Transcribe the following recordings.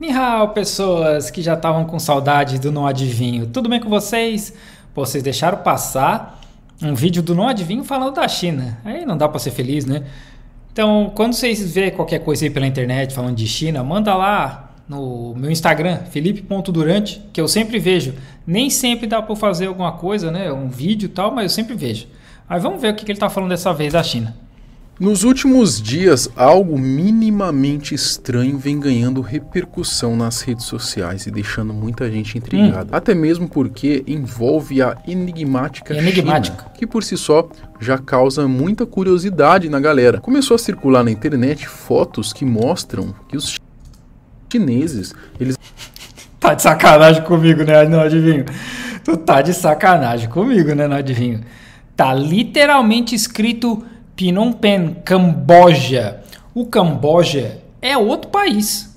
Nihal, pessoas que já estavam com saudade do Não Adivinho, tudo bem com vocês? Pô, vocês deixaram passar um vídeo do Não Adivinho falando da China. Aí não dá para ser feliz, né? Então, quando vocês vê qualquer coisa aí pela internet falando de China, manda lá no meu Instagram, felipe.durante, que eu sempre vejo. Nem sempre dá para fazer alguma coisa, né? Um vídeo e tal, mas eu sempre vejo. Aí vamos ver o que, que ele está falando dessa vez da China. Nos últimos dias, algo minimamente estranho vem ganhando repercussão nas redes sociais e deixando muita gente intrigada. Hum. Até mesmo porque envolve a enigmática, enigmática. China, que por si só já causa muita curiosidade na galera. Começou a circular na internet fotos que mostram que os chineses, eles Tá de sacanagem comigo, né, não adivinho. Tu tá de sacanagem comigo, né, não adivinho. Tá literalmente escrito Phnom Penh, Camboja. O Camboja é outro país.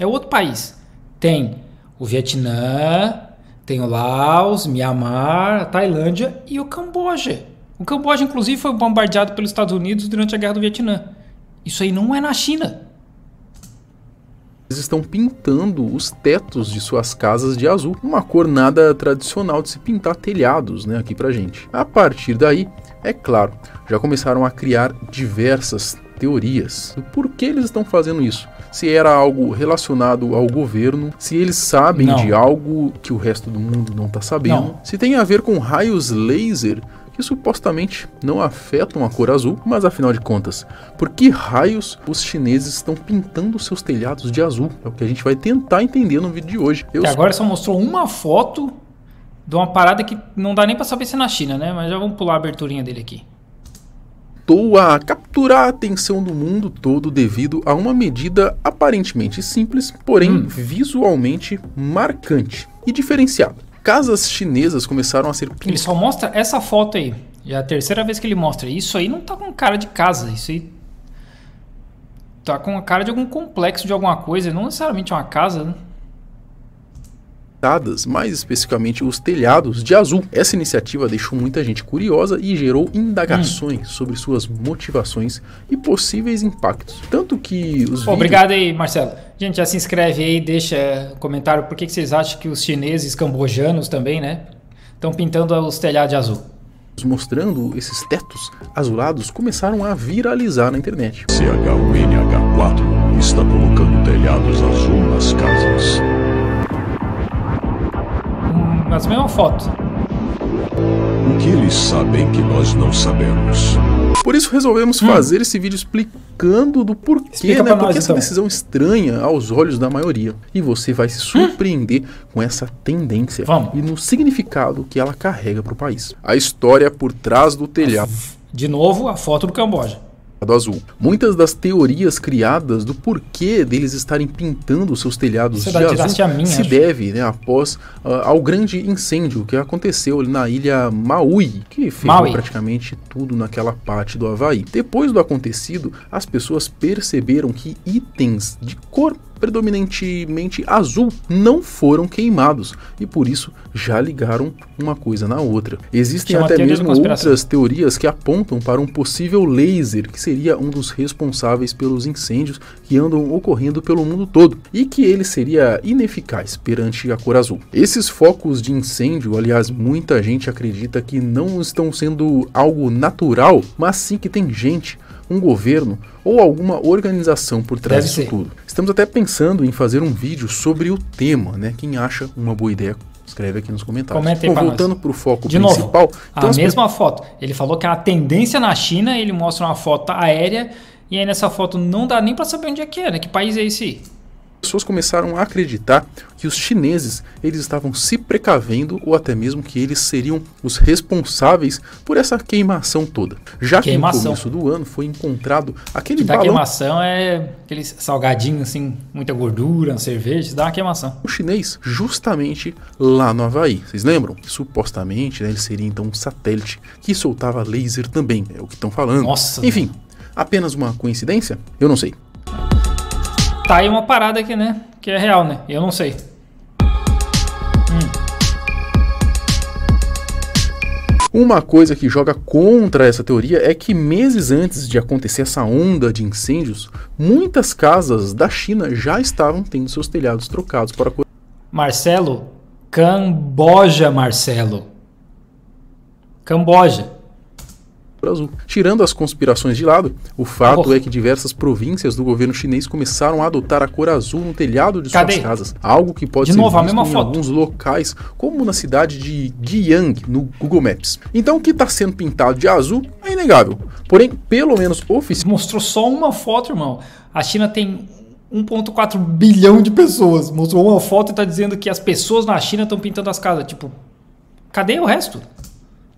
É outro país. Tem o Vietnã, tem o Laos, Mianmar, a Tailândia e o Camboja. O Camboja, inclusive, foi bombardeado pelos Estados Unidos durante a Guerra do Vietnã. Isso aí não é na China. Eles estão pintando os tetos de suas casas de azul, uma cor nada tradicional de se pintar telhados, né, aqui pra gente. A partir daí, é claro, já começaram a criar diversas teorias do porquê eles estão fazendo isso. Se era algo relacionado ao governo, se eles sabem não. de algo que o resto do mundo não está sabendo, não. se tem a ver com raios laser que supostamente não afetam a cor azul, mas afinal de contas, por que raios os chineses estão pintando seus telhados de azul? É o que a gente vai tentar entender no vídeo de hoje. Eu... agora só mostrou uma foto de uma parada que não dá nem para saber se é na China, né? Mas já vamos pular a aberturinha dele aqui voltou a capturar a atenção do mundo todo devido a uma medida aparentemente simples, porém hum. visualmente marcante e diferenciada casas chinesas começaram a ser pintadas. Ele só mostra essa foto aí. Já é a terceira vez que ele mostra. Isso aí não tá com cara de casa. Isso aí tá com a cara de algum complexo de alguma coisa. Não necessariamente uma casa, né? mais especificamente os telhados, de azul. Essa iniciativa deixou muita gente curiosa e gerou indagações hum. sobre suas motivações e possíveis impactos. Tanto que os. Obrigado vídeos... aí, Marcelo. Gente, já se inscreve aí, deixa comentário por que, que vocês acham que os chineses, cambojanos também, né? Estão pintando os telhados de azul. Mostrando esses tetos azulados começaram a viralizar na internet. CH4 está colocando telhados azul nas casas mas mesma é foto. O que eles sabem que nós não sabemos? Por isso resolvemos hum. fazer esse vídeo explicando do porquê, Explica né? Nós, Porque então. essa decisão estranha aos olhos da maioria. E você vai se surpreender hum. com essa tendência Vamos. e no significado que ela carrega para o país. A história por trás do telhado. De novo, a foto do Camboja azul. Muitas das teorias criadas do porquê deles estarem pintando seus telhados Você é de azul se acho. deve né, após uh, ao grande incêndio que aconteceu na ilha Maui, que ferrou Maui. praticamente tudo naquela parte do Havaí. Depois do acontecido, as pessoas perceberam que itens de cor predominantemente azul, não foram queimados e por isso já ligaram uma coisa na outra. Existem até mesmo outras teorias que apontam para um possível laser que seria um dos responsáveis pelos incêndios que andam ocorrendo pelo mundo todo e que ele seria ineficaz perante a cor azul. Esses focos de incêndio, aliás, muita gente acredita que não estão sendo algo natural, mas sim que tem gente um governo ou alguma organização por trás Deve disso ser. tudo. Estamos até pensando em fazer um vídeo sobre o tema, né? Quem acha uma boa ideia Escreve aqui nos comentários. Comenta aí Bom, voltando para o foco De principal. Novo, então a mesma foto. Ele falou que é uma tendência na China, ele mostra uma foto aérea, e aí nessa foto não dá nem para saber onde é que é, né? Que país é esse aí? pessoas começaram a acreditar que os chineses eles estavam se precavendo ou até mesmo que eles seriam os responsáveis por essa queimação toda. Já queimação. que no começo do ano foi encontrado aquele que balão... queimação é aquele salgadinho assim, muita gordura, cerveja, dá uma queimação. O chinês justamente lá no Havaí. Vocês lembram? supostamente né, ele seria então um satélite que soltava laser também, é o que estão falando. Nossa! Enfim, né? apenas uma coincidência? Eu não sei. Tá aí uma parada aqui, né? Que é real, né? Eu não sei. Hum. Uma coisa que joga contra essa teoria é que meses antes de acontecer essa onda de incêndios, muitas casas da China já estavam tendo seus telhados trocados para Marcelo, Camboja, Marcelo. Camboja. Azul. Tirando as conspirações de lado, o fato oh. é que diversas províncias do governo chinês começaram a adotar a cor azul no telhado de Cadê? suas casas, algo que pode de ser novo, visto em foto. alguns locais, como na cidade de Guiyang, no Google Maps. Então, o que está sendo pintado de azul é inegável. Porém, pelo menos oficialmente. Mostrou só uma foto, irmão. A China tem 1,4 bilhão de pessoas. Mostrou uma foto e está dizendo que as pessoas na China estão pintando as casas. Tipo, cadê o resto?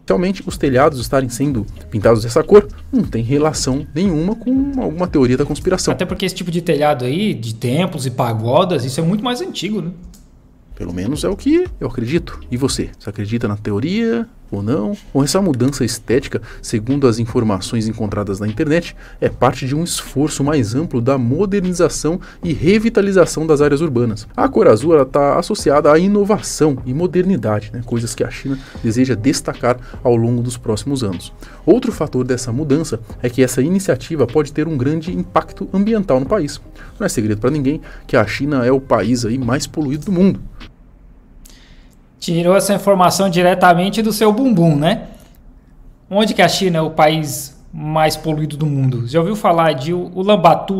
realmente os telhados estarem sendo pintados dessa cor não tem relação nenhuma com alguma teoria da conspiração. Até porque esse tipo de telhado aí, de templos e pagodas, isso é muito mais antigo, né? Pelo menos é o que eu acredito. E você? Você acredita na teoria? ou não? Ou essa mudança estética, segundo as informações encontradas na internet, é parte de um esforço mais amplo da modernização e revitalização das áreas urbanas. A cor azul está associada à inovação e modernidade, né? coisas que a China deseja destacar ao longo dos próximos anos. Outro fator dessa mudança é que essa iniciativa pode ter um grande impacto ambiental no país. Não é segredo para ninguém que a China é o país aí mais poluído do mundo tirou essa informação diretamente do seu bumbum, né? Onde que a China é o país mais poluído do mundo? Já ouviu falar de Ulaanbaatar,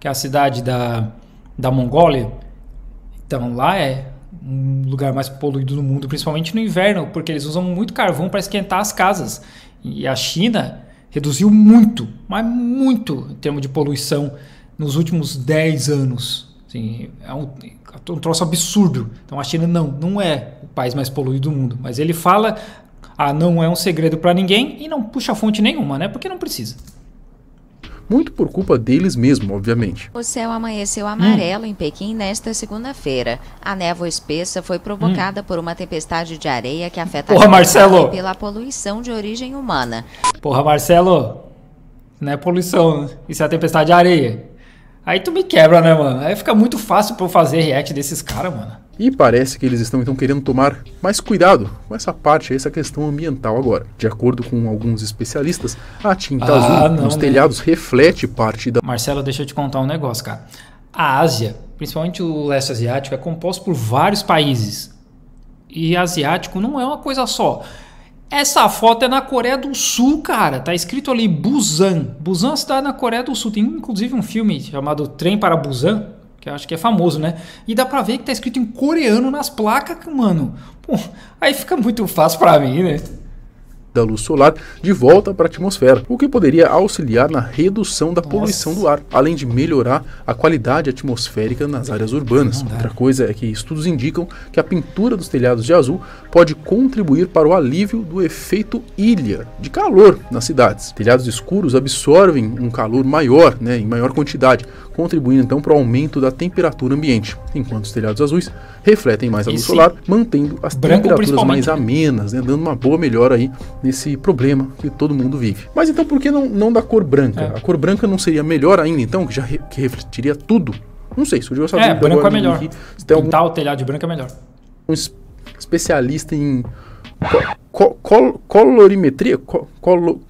que é a cidade da, da Mongólia? Então, lá é um lugar mais poluído do mundo, principalmente no inverno, porque eles usam muito carvão para esquentar as casas. E a China reduziu muito, mas muito, em termos de poluição nos últimos 10 anos. Assim, é um, é um troço absurdo. Então a China não, não é o país mais poluído do mundo. Mas ele fala, ah, não é um segredo para ninguém e não puxa fonte nenhuma, né? Porque não precisa. Muito por culpa deles mesmo, obviamente. O céu amanheceu amarelo hum. em Pequim nesta segunda-feira. A névoa espessa foi provocada hum. por uma tempestade de areia que afeta Porra, a Marcelo. pela poluição de origem humana. Porra, Marcelo, não é poluição, né? isso é tempestade de areia. Aí tu me quebra, né, mano? Aí fica muito fácil pra eu fazer react desses caras, mano. E parece que eles estão então querendo tomar mais cuidado com essa parte, essa questão ambiental agora. De acordo com alguns especialistas, a tinta ah, azul não, nos né? telhados reflete parte da. Marcelo, deixa eu te contar um negócio, cara. A Ásia, principalmente o leste asiático, é composto por vários países. E asiático não é uma coisa só. Essa foto é na Coreia do Sul, cara. Tá escrito ali Busan. Busan é cidade na Coreia do Sul. Tem inclusive um filme chamado Trem para Busan, que eu acho que é famoso, né? E dá pra ver que tá escrito em coreano nas placas, mano. Pô, aí fica muito fácil pra mim, né? da luz solar de volta para a atmosfera, o que poderia auxiliar na redução da poluição Nossa. do ar, além de melhorar a qualidade atmosférica nas áreas urbanas. Outra coisa é que estudos indicam que a pintura dos telhados de azul pode contribuir para o alívio do efeito ilha de calor nas cidades. Telhados escuros absorvem um calor maior, né, em maior quantidade, contribuindo então para o aumento da temperatura ambiente, enquanto os telhados azuis refletem mais a luz solar, mantendo as temperaturas mais né? amenas, né, dando uma boa melhora aí nesse problema que todo mundo vive. Mas então por que não, não da cor branca? É. A cor branca não seria melhor ainda então, que já re, que refletiria tudo? Não sei, surgiu essa é, dúvida. É, branco é melhor. Aqui, se tem Pintar algum, o telhado de branco é melhor. Um es, especialista em co, co, colorimetria, co,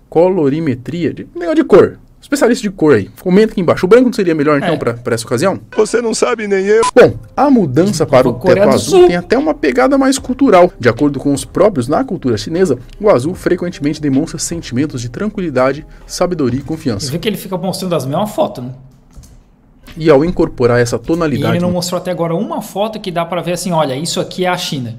colorimetria, de, melhor de cor. Especialista de cor aí, comenta aqui embaixo. O branco não seria melhor então é. para essa ocasião? Você não sabe nem eu. Bom, a mudança para o teto azul tem até uma pegada mais cultural. De acordo com os próprios na cultura chinesa, o azul frequentemente demonstra sentimentos de tranquilidade, sabedoria e confiança. Você vê que ele fica mostrando as mesmas fotos, né? E ao incorporar essa tonalidade. E ele não mostrou até agora uma foto que dá para ver assim: olha, isso aqui é a China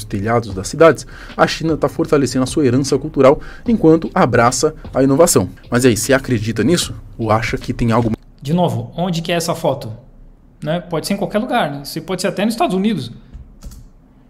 os telhados das cidades, a China está fortalecendo a sua herança cultural enquanto abraça a inovação. Mas aí, você acredita nisso? Ou acha que tem algo. De novo, onde que é essa foto? Né? Pode ser em qualquer lugar, né? Você pode ser até nos Estados Unidos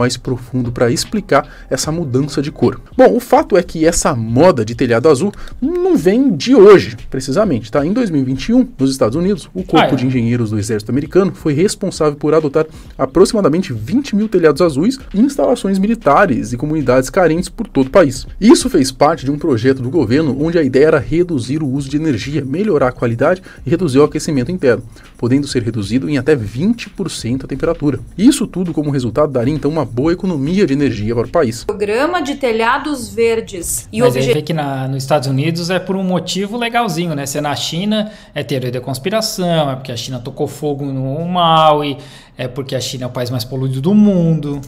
mais profundo para explicar essa mudança de cor. Bom, o fato é que essa moda de telhado azul não vem de hoje, precisamente, tá? Em 2021, nos Estados Unidos, o Corpo ah, é. de Engenheiros do Exército Americano foi responsável por adotar aproximadamente 20 mil telhados azuis em instalações militares e comunidades carentes por todo o país. Isso fez parte de um projeto do governo onde a ideia era reduzir o uso de energia, melhorar a qualidade e reduzir o aquecimento interno, podendo ser reduzido em até 20% a temperatura. Isso tudo como resultado daria então uma boa economia de energia para o país. Programa de telhados verdes. E Mas obje... aí vê que na, nos Estados Unidos é por um motivo legalzinho, né? Se é na China, é teoria da conspiração, é porque a China tocou fogo no Maui, é porque a China é o país mais poluído do mundo.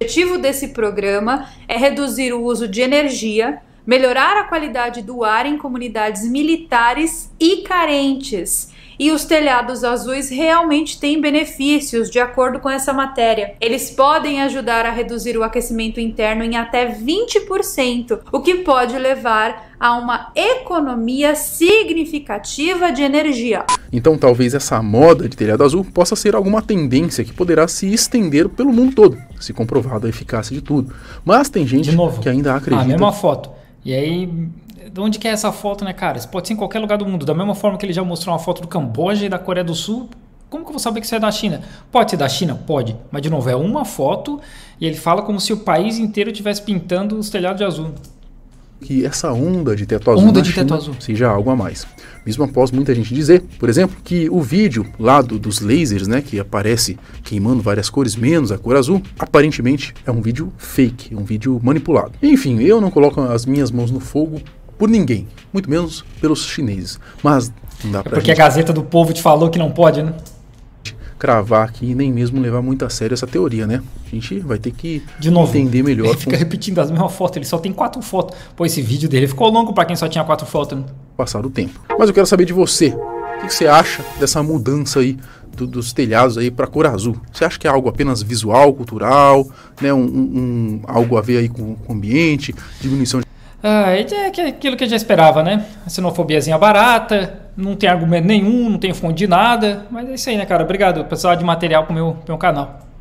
O objetivo desse programa é reduzir o uso de energia, melhorar a qualidade do ar em comunidades militares e carentes e os telhados azuis realmente têm benefícios, de acordo com essa matéria. Eles podem ajudar a reduzir o aquecimento interno em até 20%, o que pode levar a uma economia significativa de energia. Então, talvez essa moda de telhado azul possa ser alguma tendência que poderá se estender pelo mundo todo, se comprovada a eficácia de tudo. Mas tem gente que ainda acredita. A mesma foto. E aí de onde que é essa foto, né, cara? Isso pode ser em qualquer lugar do mundo. Da mesma forma que ele já mostrou uma foto do Camboja e da Coreia do Sul, como que eu vou saber que isso é da China? Pode ser da China? Pode. Mas, de novo, é uma foto e ele fala como se o país inteiro estivesse pintando os telhados de azul. Que essa onda de teto azul, onda de China teto azul. seja algo a mais. Mesmo após muita gente dizer, por exemplo, que o vídeo lá do, dos lasers, né, que aparece queimando várias cores menos a cor azul, aparentemente é um vídeo fake, é um vídeo manipulado. Enfim, eu não coloco as minhas mãos no fogo por ninguém, muito menos pelos chineses. Mas não dá é pra Porque gente... a Gazeta do Povo te falou que não pode, né? Cravar aqui nem mesmo levar muito a sério essa teoria, né? A gente vai ter que de novo, entender melhor. Ele com... fica repetindo as mesmas fotos, ele só tem quatro fotos. Pô, esse vídeo dele ficou longo para quem só tinha quatro fotos, né? Passar o tempo. Mas eu quero saber de você. O que você acha dessa mudança aí do, dos telhados aí para cor azul. Você acha que é algo apenas visual, cultural, né? Um, um, um, algo a ver aí com, com o ambiente, diminuição de ah, é aquilo que a gente esperava, né? A xenofobiazinha barata, não tem argumento nenhum, não tem fundo de nada. Mas é isso aí, né, cara? Obrigado. pessoal, de material pro meu, pro meu canal.